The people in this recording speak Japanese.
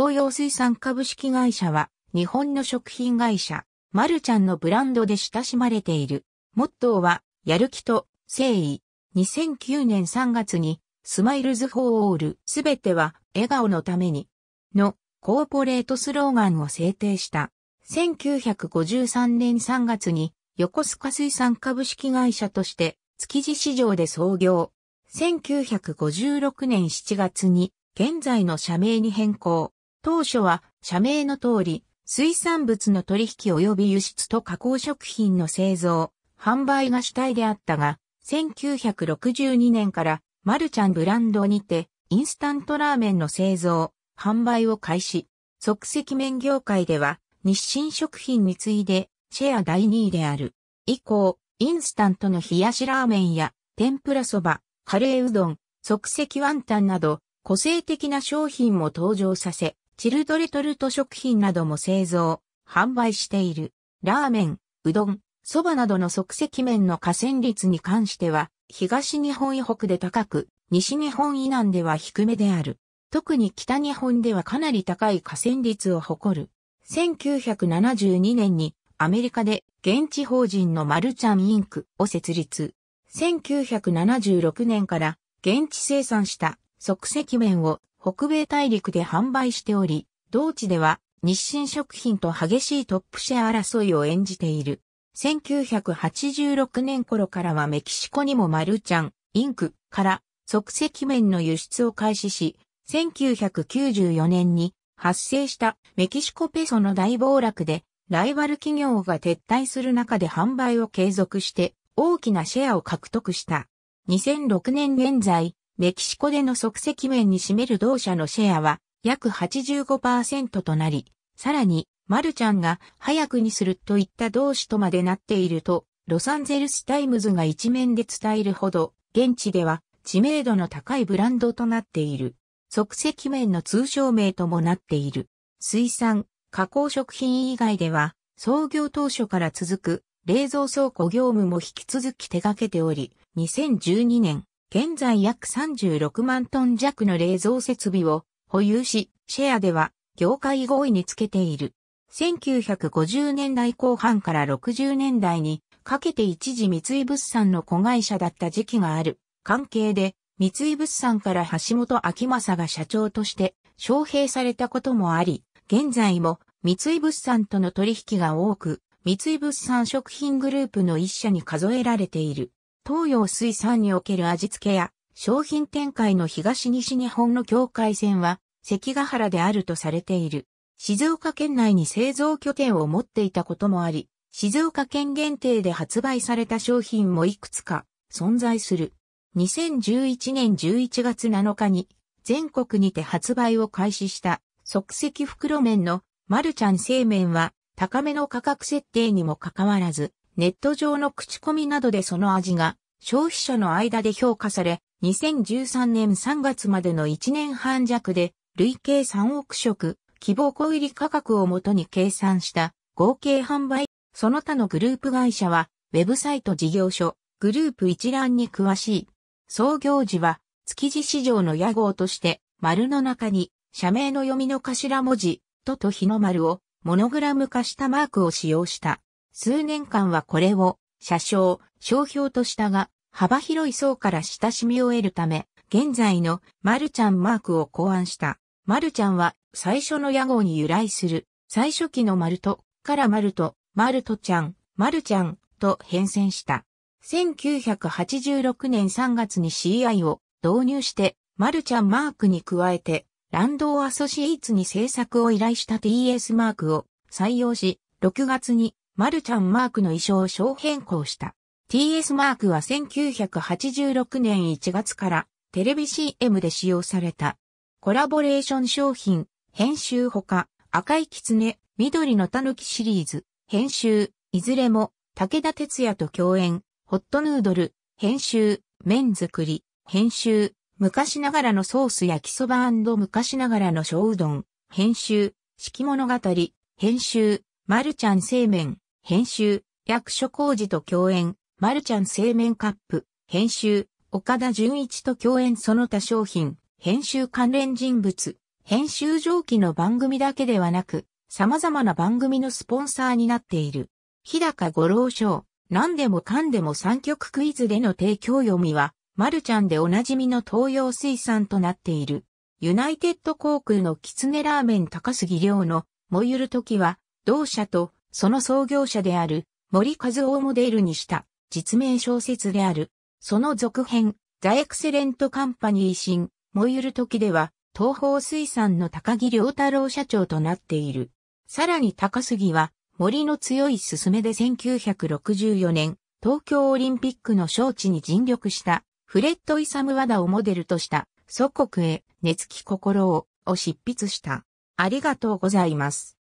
東洋水産株式会社は、日本の食品会社、マルちゃんのブランドで親しまれている。モットーは、やる気と誠意。2009年3月に、スマイルズ・フォー・オール、すべては笑顔のために、のコーポレートスローガンを制定した。1953年3月に、横須賀水産株式会社として、築地市場で創業。1956年7月に、現在の社名に変更。当初は社名の通り、水産物の取引及び輸出と加工食品の製造、販売が主体であったが、1962年からマルちゃんブランドにて、インスタントラーメンの製造、販売を開始。即席麺業界では、日清食品に次いで、シェア第2位である。以降、インスタントの冷やしラーメンや、天ぷらそば、カレーうどん、即席ワンタンなど、個性的な商品も登場させ、チルドレトルト食品なども製造、販売している。ラーメン、うどん、蕎麦などの即席麺の河川率に関しては、東日本以北で高く、西日本以南では低めである。特に北日本ではかなり高い河川率を誇る。1972年にアメリカで現地法人のマルチャンインクを設立。1976年から現地生産した即席麺を北米大陸で販売しており、同地では日清食品と激しいトップシェア争いを演じている。1986年頃からはメキシコにもマルちゃん、インクから即席麺の輸出を開始し、1994年に発生したメキシコペソの大暴落でライバル企業が撤退する中で販売を継続して大きなシェアを獲得した。2006年現在、メキシコでの即席麺に占める同社のシェアは約85%となり、さらに、マルちゃんが早くにするといった同志とまでなっていると、ロサンゼルスタイムズが一面で伝えるほど、現地では知名度の高いブランドとなっている。即席麺の通称名ともなっている。水産、加工食品以外では、創業当初から続く冷蔵倉庫業務も引き続き手掛けており、2012年、現在約36万トン弱の冷蔵設備を保有し、シェアでは業界合意につけている。1950年代後半から60年代にかけて一時三井物産の子会社だった時期がある関係で三井物産から橋本明正が社長として招聘されたこともあり、現在も三井物産との取引が多く、三井物産食品グループの一社に数えられている。東洋水産における味付けや商品展開の東西日本の境界線は関ヶ原であるとされている。静岡県内に製造拠点を持っていたこともあり、静岡県限定で発売された商品もいくつか存在する。2011年11月7日に全国にて発売を開始した即席袋麺のマルちゃん製麺は高めの価格設定にもかかわらずネット上の口コミなどでその味が消費者の間で評価され、2013年3月までの1年半弱で累計3億食、希望小売価格をもとに計算した合計販売、その他のグループ会社は、ウェブサイト事業所、グループ一覧に詳しい。創業時は、築地市場の屋号として、丸の中に、社名の読みの頭文字、とと日の丸を、モノグラム化したマークを使用した。数年間はこれを、車掌、商標としたが、幅広い層から親しみを得るため、現在のマルちゃんマークを考案した。マルちゃんは最初の屋号に由来する、最初期のマルトからマルト、マルトちゃん、マルちゃんと変遷した。1986年3月に CI を導入して、マルちゃんマークに加えて、ランドアソシエイツに制作を依頼した TS マークを採用し、6月にマルちゃんマークの衣装を小変更した。TS マークは1986年1月からテレビ CM で使用された。コラボレーション商品、編集ほか、赤い狐、緑の狸シリーズ、編集、いずれも、武田鉄矢と共演、ホットヌードル、編集、麺作り、編集、昔ながらのソース焼きそば昔ながらの小うどん、編集、四季物語、編集、マルちゃん製麺、編集、役所工事と共演、マルちゃん製麺カップ、編集、岡田純一と共演その他商品、編集関連人物、編集上記の番組だけではなく、様々な番組のスポンサーになっている。日高五郎賞、何でもかんでも三曲クイズでの提供読みは、マルちゃんでおなじみの東洋水産となっている。ユナイテッド航空のキツネラーメン高杉亮の、燃ゆる時は、同社と、その創業者である森和夫をモデルにした実名小説である。その続編、ザ・エクセレント・カンパニー新、燃ゆる時では、東方水産の高木良太郎社長となっている。さらに高杉は、森の強い勧めで1964年、東京オリンピックの招致に尽力した、フレッド・イサム・ワダをモデルとした、祖国へ、熱き心を、を執筆した。ありがとうございます。